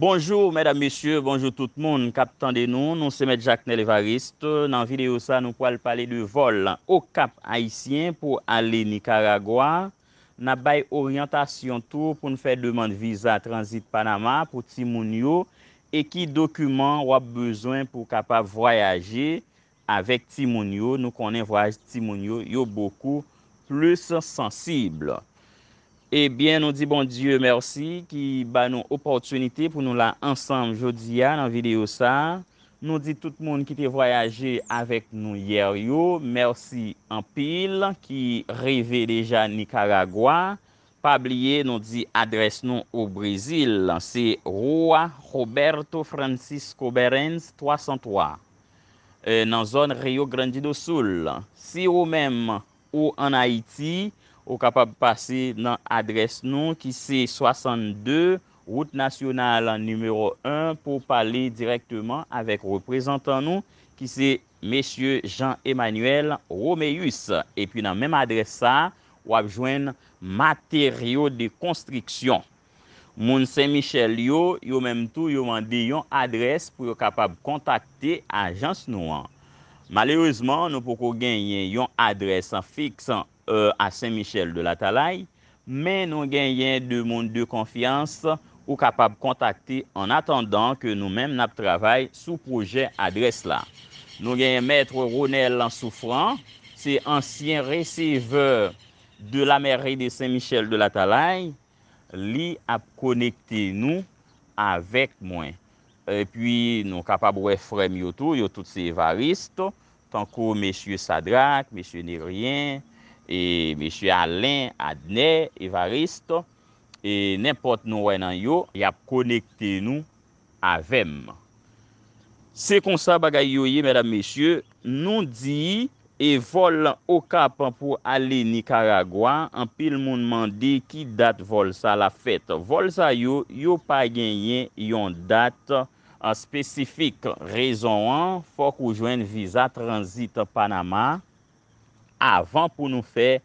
Bonjou, mèdam, mèsyou, bonjou tout moun, kapitan de nou, nou se mèd Jacques Nelvarist, nan videyo sa nou pou al pale de vol o kap Haitien pou ale Nicaragua, nan bay oryantasyon tou pou nou fè demand visa transit Panama pou Timonio, e ki dokumen wap bezwen pou kapa voyaje avèk Timonio, nou konen voyaje Timonio yo boku plus sensibla. Ebyen nou di bon dieu mersi ki ba nou opotyonite pou nou la ansam jodi ya nan video sa. Nou di tout moun ki te voyaje avek nou yer yo. Mersi an pil ki reve deja Nicaragua. Pabliye nou di adres nou ou Brazil. Se Roua Roberto Francisco Berens 303 euh, nan zon Rio Grande do Sul. Se ou menm ou an Haiti... ou kapab pase nan adres nou ki se 62, route nasyonal an numero 1, pou pale direktman avek reprezentan nou, ki se mesye Jean-Emmanuel Romeus. E pi nan menm adres sa, wap jwen materyo de konstriksyon. Moun se Michel yo, yo menm tou yo mande yon adres pou yo kapab kontakte a jans nou an. Malerouzman, nou pou ko genyen yon adres an fiksan an, a euh, Saint-Michel de la Talaye, men nou gen yen de moun de konfians ou kapab kontakte en atendan ke nou men nap travay sou proje adres la. Nou gen yen Mètre Ronel lansoufran, se ansyen reseveur de la merre de Saint-Michel de la Talaye, li ap konekte nou avèk mwen. E pwi nou kapab wè frem yotou, yotout se evarist, tankou Mèche Sadrak, Mèche Neryen, E mechye Alen, Adne, Evarist, e nepot nou wè nan yo, yap konekte nou avèm. Se konsa bagay yoye, mèdam mechye, nou di, e vol okap pou ale Nicaragua, an pil moun mandi, ki dat vol sa la fèt. Vol sa yo, yo pa genyen yon dat, an spesifik rezon an, fòk ou jwen vizat transit Panama, avan pou nou fè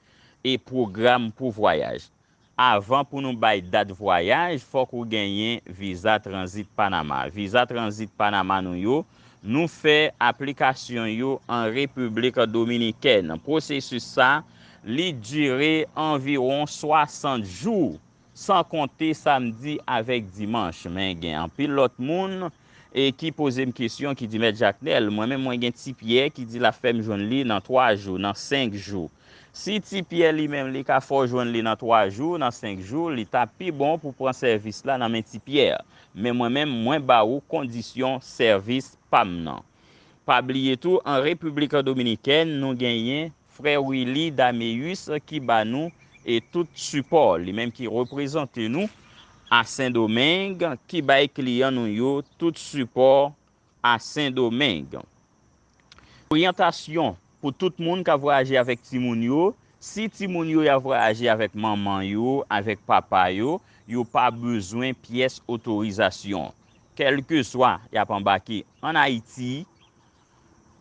eprogram pou voyaj. Avan pou nou bay dat voyaj, fòk ou genyen Visa Transit Panama. Visa Transit Panama nou yo, nou fè aplikasyon yo an Republika Dominikèn. An prosesu sa, li jire anviron 60 jou, san konte samdi avèk dimanche men genyen. An pilot moun, E ki pose m kesyon ki di met Jack Nell, mwen men mwen gen tipier ki di la fem joun li nan 3 joun, nan 5 joun. Si tipier li menm li ka fò joun li nan 3 joun, nan 5 joun, li ta pi bon pou pran servis la nan men tipier. Men mwen men mwen ba ou kondisyon servis pam nan. Pabli eto, an Republika Dominiken nou genyen frè wili dame yus ki ba nou e tout support li menm ki reprezenten nou A Saint-Domingue, ki bay klien nou yo, tout support a Saint-Domingue. Oriyantasyon, pou tout moun k avoy aje avèk Timoun yo, si Timoun yo y avoy aje avèk maman yo, avèk papa yo, yo pa bezwen piyes otorizasyon. Kelke swa, ya pambaki, an Haiti,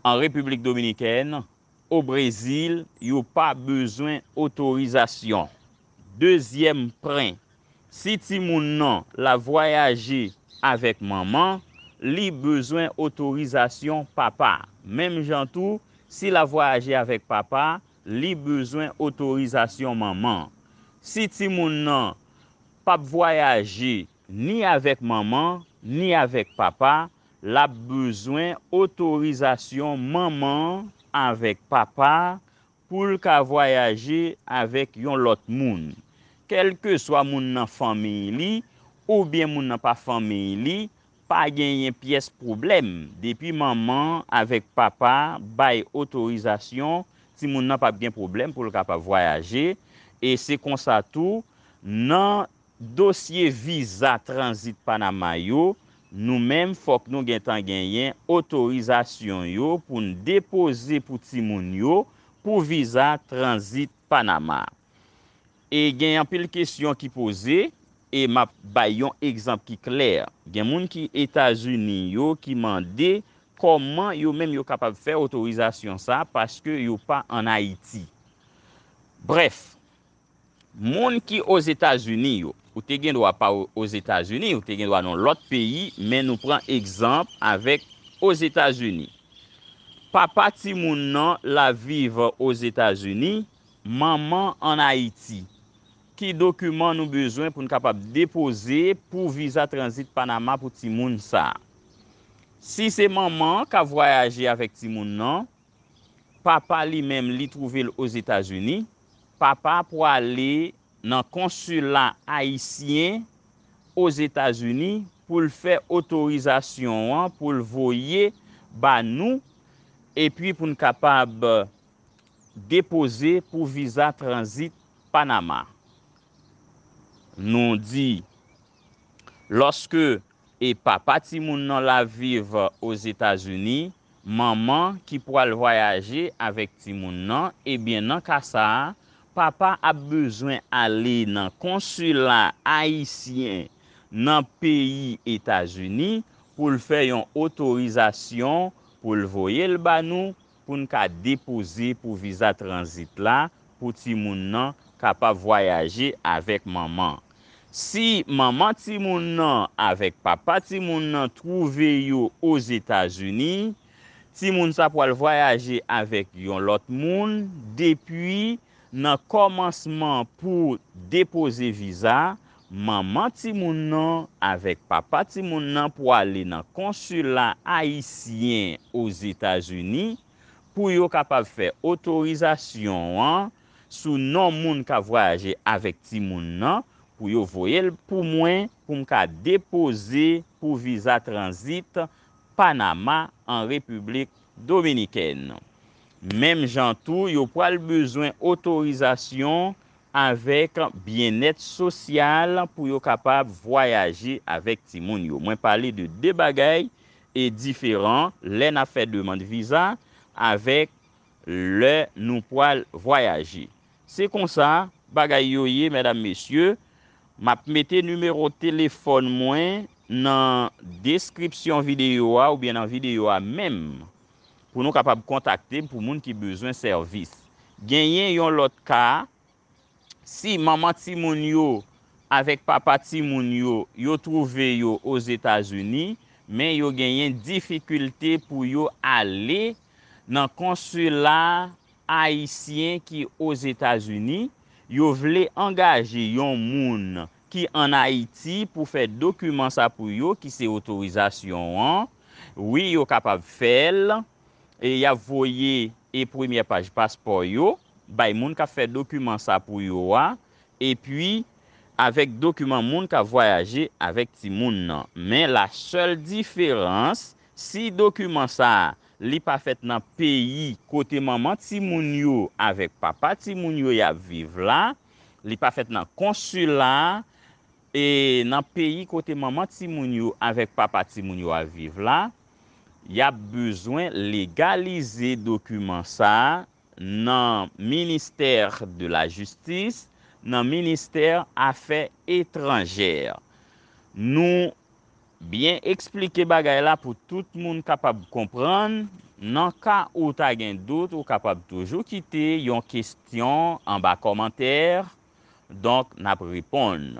an Republik Dominikèn, ou Brésil, yo pa bezwen otorizasyon. Dezyem prent. Si ti moun nan la voyaje avek maman, li bezwen otorizasyon papa. Mem jantou, si la voyaje avek papa, li bezwen otorizasyon maman. Si ti moun nan pap voyaje ni avek maman, ni avek papa, la bezwen otorizasyon maman avek papa pou lka voyaje avek yon lot moun. kel ke swa moun nan fami li ou byen moun nan pa fami li pa genyen piyes problem. Depi maman avek papa bay otorizasyon ti moun nan pa gen problem pou lo ka pa voyaje e se konsa tou nan dosye viza transit Panama yo nou menm fok nou gen tan genyen otorizasyon yo pou n depoze pou ti moun yo pou viza transit Panama yo. E gen yon pil kesyon ki pose, e ma bay yon ekzamp ki kler. Gen moun ki Etat-Unis yo ki mande, koman yo men yo kapab fè autorizasyon sa, paske yo pa an Haiti. Bref, moun ki os Etat-Unis yo, ou te gen doa pa os Etat-Unis, ou te gen doa non lot peyi, men nou pran ekzamp avèk os Etat-Unis. Papa ti moun nan la viv os Etat-Unis, maman an Haiti. ki dokumen nou bezwen pou nou kapab depoze pou viza transit Panama pou ti moun sa. Si se maman ka voyaje avèk ti moun nan, papa li mèm li trouvel os Etats-Unis, papa pou ale nan konsulan Haitien os Etats-Unis, pou l fè otorizasyon an, pou l voye ban nou, epi pou nou kapab depoze pou viza transit Panama. Nou di, loske e papa Timoun nan la viv os Etats-Unis, maman ki pou al voyaje avèk Timoun nan, ebyen eh nan kasa, papa ap bezwen ale nan konsula haisyen nan peyi Etats-Unis pou l fè yon otorizasyon pou l voye l banou pou n ka depose pou viza transit la pou Timoun nan kapa voyaje avèk maman. Si maman ti moun nan avèk papa ti moun nan trouve yo o Zeta Zuni, ti moun sa pou al vwayaje avèk yon lot moun, depi nan komansman pou depoze viza, maman ti moun nan avèk papa ti moun nan pou alè nan konsulan Haitien o Zeta Zuni, pou yo kapav fè otorizasyon an sou non moun ka vwayaje avèk ti moun nan, pou yo voyel pou mwen pou mka depoze pou visa transit Panama an Republik Dominikene. Mem jantou, yo pou al bezwen otorizasyon avèk bienèt sosyal pou yo kapab voyaje avèk ti moun yo. Mwen pale de de bagay e diferan lè na fèd de mand visa avèk lè nou pou al voyaje. Se konsa, bagay yo ye, mèdam mèsyè, M ap mette numero telefon mwen nan deskripsyon videyo a ou bien nan videyo a menm pou nou kapab kontakte pou moun ki bezwen servis. Genyen yon lot ka si maman ti moun yo avek papa ti moun yo yo trouve yo oz Etasuni men yo genyen difikulte pou yo ale nan konsular Haitien ki oz Etasuni. Yo vle engaje yon moun ki an Haiti pou fe dokumen sa pou yo ki se otorizasyon an. Oui, yo kapab fel. E ya voye e premier page paspor yo. Bay moun ka fe dokumen sa pou yo an. E pi, avek dokumen moun ka voyaje avek ti moun nan. Men la sel diferans, si dokumen sa... li pa fèt nan peyi kote maman ti moun yo avèk papa ti moun yo yaviv la, li pa fèt nan konsulat, e nan peyi kote maman ti moun yo avèk papa ti moun yo aviv la, yap bezwen legalize dokumen sa nan minister de la justis, nan minister afè etranjèr. Nou fèt. Bien explike bagay la pou tout moun kapab kompran, nan ka ou ta gen dout ou kapab toujou kite yon kestyon an ba komantèr, donk nap ripon.